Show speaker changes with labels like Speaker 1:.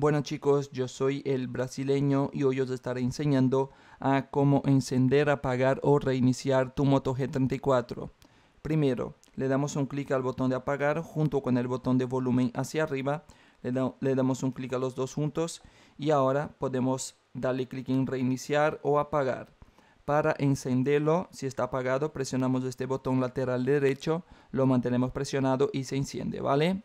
Speaker 1: Bueno chicos, yo soy el brasileño y hoy os estaré enseñando a cómo encender, apagar o reiniciar tu Moto G34. Primero, le damos un clic al botón de apagar junto con el botón de volumen hacia arriba, le, le damos un clic a los dos juntos y ahora podemos darle clic en reiniciar o apagar. Para encenderlo, si está apagado, presionamos este botón lateral derecho, lo mantenemos presionado y se enciende, ¿vale?